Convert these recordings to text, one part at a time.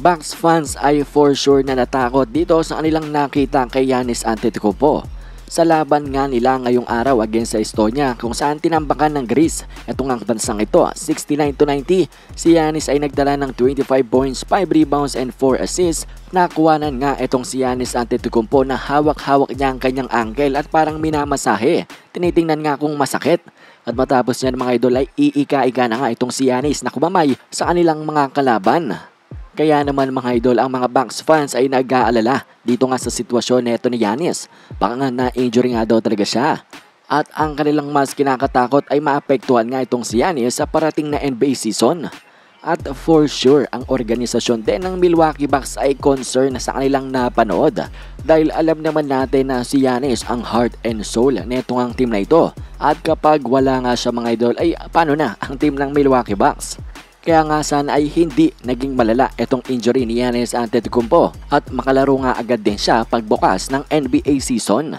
Bucks fans ay for sure na natakot dito sa kanilang nakita kay Yanis Antetokounmpo sa laban nga nila ngayong araw against sa Estonia kung saan tinambakan ng Greece itong ang bansang ito 69 to 90 si Yanis ay nagdala ng 25 points 5 rebounds and 4 assists nakuwanan nga itong si Yanis Antetokounmpo na hawak-hawak niya ang kanyang ankle at parang minamasahe tinitingnan nga kung masakit. At matapos niyan mga idol ay iika-iga na nga itong si Yanis na kumamay sa kanilang mga kalaban. Kaya naman mga idol ang mga Banks fans ay nag-aalala dito nga sa sitwasyon neto ni Yanis. Baka nga na-injury nga daw talaga siya. At ang kanilang mas kinakatakot ay maapektuhan nga itong si Yanis sa parating na NBA season. At for sure, ang organisasyon din ng Milwaukee Bucks ay concern sa kanilang napanood dahil alam naman natin na si Yanis ang heart and soul nito ang team na ito. At kapag wala nga siya mga idol ay paano na ang team ng Milwaukee Bucks? Kaya nga sana ay hindi naging malala itong injury ni Yanis Antetokounmpo at makalaro nga agad din siya pagbukas ng NBA season.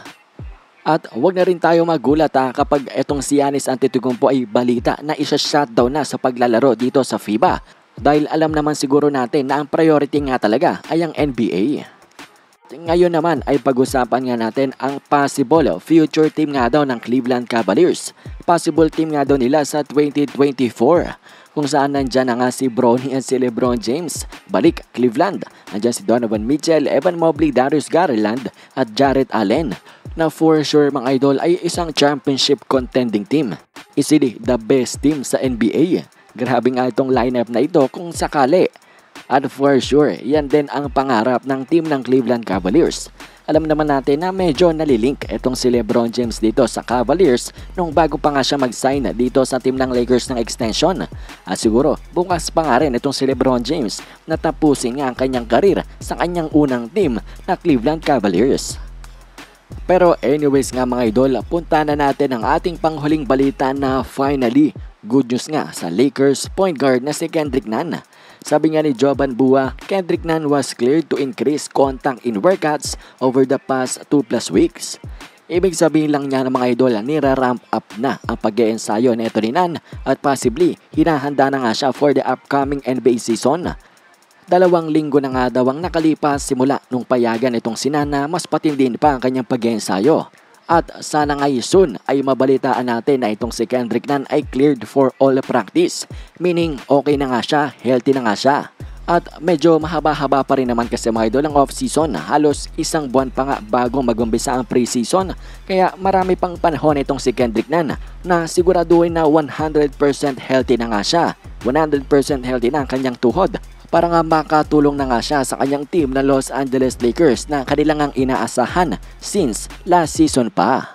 At huwag na rin tayo magulat ha, kapag itong si Yanis Antetokounmpo ay balita na isa-shutdown na sa paglalaro dito sa FIBA. Dahil alam naman siguro natin na ang priority nga talaga ay ang NBA. Ngayon naman ay pag-usapan nga natin ang possible future team nga daw ng Cleveland Cavaliers. Possible team nga daw nila sa 2024 kung saan nandyan na nga si Bronny at si Lebron James. Balik, Cleveland. Nandyan si Donovan Mitchell, Evan Mobley, Darius Garland at Jarrett Allen na for sure mga idol ay isang championship contending team. Isili the best team sa NBA. Grabe nga itong lineup na ito kung sakali. At for sure, yan din ang pangarap ng team ng Cleveland Cavaliers. Alam naman natin na medyo nalilink itong si Lebron James dito sa Cavaliers nung bago pa nga siya mag-sign dito sa team ng Lakers ng extension. At siguro bukas pa nga rin itong si Lebron James na tapusin nga ang kanyang karir sa kanyang unang team na Cleveland Cavaliers. Pero anyways nga mga idol, punta na natin ang ating panghuling balita na finally, good news nga sa Lakers point guard na si Kendrick Nunn. Sabi nga ni Jovan Bua, Kendrick Nunn was cleared to increase contact in workouts over the past 2 plus weeks. Ibig sabihin lang niya ng mga idol, ah, nira-ramp up na ang pag eensayo nito ni Nan at possibly hinahanda na nga siya for the upcoming NBA season. Dalawang linggo na nga daw ang nakalipas simula nung payagan itong sinana mas patindin pa ang kanyang pag-ensayo. At sana ngay soon ay mabalitaan natin na itong si Kendrick Nan ay cleared for all practice. Meaning okay na nga siya, healthy na nga siya. At medyo mahaba-haba pa rin naman kasi mga idol ang off-season. Halos isang buwan pa nga bago magumbisa ang pre-season. Kaya marami pang panahon itong si Kendrick Nan na siguraduhin na 100% healthy na nga siya. 100% healthy na ang kanyang tuhod para nga makatulong na nga siya sa kanyang team ng Los Angeles Lakers na kanilang ang inaasahan since last season pa.